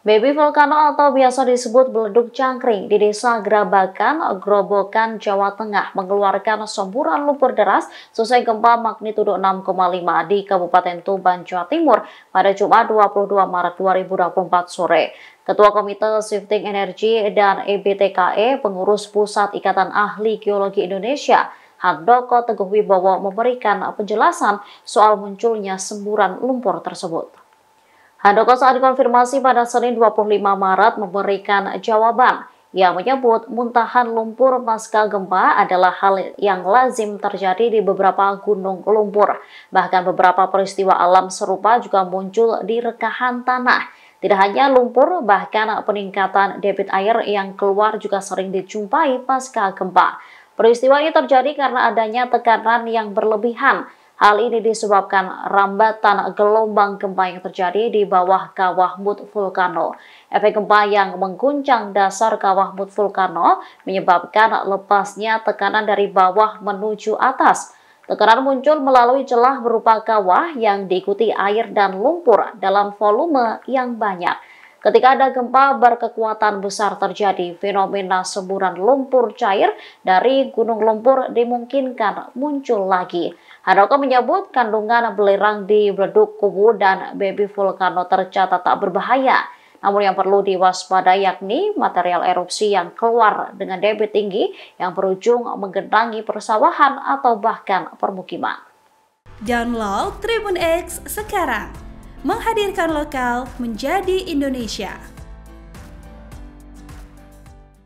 Baby volcano atau biasa disebut beleduk cangkring di desa Grabakan, Grobokan, Jawa Tengah mengeluarkan semburan lumpur deras sesuai gempa magnitudo 6,5 di Kabupaten Tuban, Jawa Timur pada Jumat 22 Maret 2024 sore. Ketua Komite Shifting Energy dan EBTKE, e, pengurus Pusat Ikatan Ahli Geologi Indonesia, Handoko Teguh Wibowo memberikan penjelasan soal munculnya semburan lumpur tersebut. Handoko saat dikonfirmasi pada Senin 25 Maret memberikan jawaban yang menyebut muntahan lumpur pasca gempa adalah hal yang lazim terjadi di beberapa gunung lumpur. Bahkan beberapa peristiwa alam serupa juga muncul di rekahan tanah. Tidak hanya lumpur, bahkan peningkatan debit air yang keluar juga sering dijumpai pasca gempa. Peristiwa ini terjadi karena adanya tekanan yang berlebihan Hal ini disebabkan rambatan gelombang gempa yang terjadi di bawah kawah Mut Vulcano. Efek gempa yang mengguncang dasar kawah Mut Vulcano menyebabkan lepasnya tekanan dari bawah menuju atas. Tekanan muncul melalui celah berupa kawah yang diikuti air dan lumpur dalam volume yang banyak. Ketika ada gempa berkekuatan besar terjadi, fenomena semburan lumpur cair dari gunung lumpur dimungkinkan muncul lagi. Handoko menyebut kandungan belerang di beduk kubu dan baby vulkano tercatat tak berbahaya. Namun yang perlu diwaspadai yakni material erupsi yang keluar dengan debit tinggi yang berujung menggenangi persawahan atau bahkan permukiman. Download Tribun X sekarang. Menghadirkan lokal menjadi Indonesia.